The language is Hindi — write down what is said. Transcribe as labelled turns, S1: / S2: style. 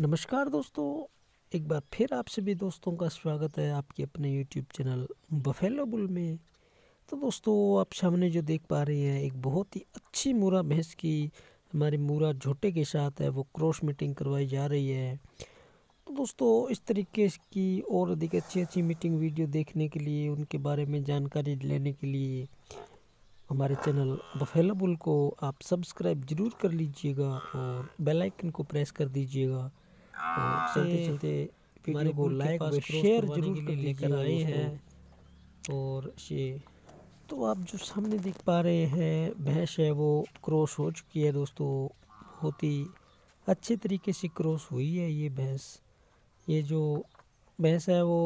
S1: नमस्कार दोस्तों एक बार फिर आप सभी दोस्तों का स्वागत है आपके अपने यूट्यूब चैनल बफेलो बुल में तो दोस्तों आप सामने जो देख पा रहे हैं एक बहुत ही अच्छी मूरा भैंस की हमारी मूरा झोटे के साथ है वो क्रॉस मीटिंग करवाई जा रही है तो दोस्तों इस तरीके की और अधिक अच्छी अच्छी मीटिंग वीडियो देखने के लिए उनके बारे में जानकारी लेने के लिए हमारे चैनल बफेलो बुल को आप सब्सक्राइब ज़रूर कर लीजिएगा और बेलाइकन को प्रेस कर दीजिएगा और हाँ। चलते चलते वीडियो को लाइक और शेयर जरूर कर लेकर आए हैं और ये तो आप जो सामने देख पा रहे हैं भैंस है वो क्रॉस हो चुकी है दोस्तों बहुत ही अच्छे तरीके से क्रॉस हुई है ये भैंस ये जो भैंस है वो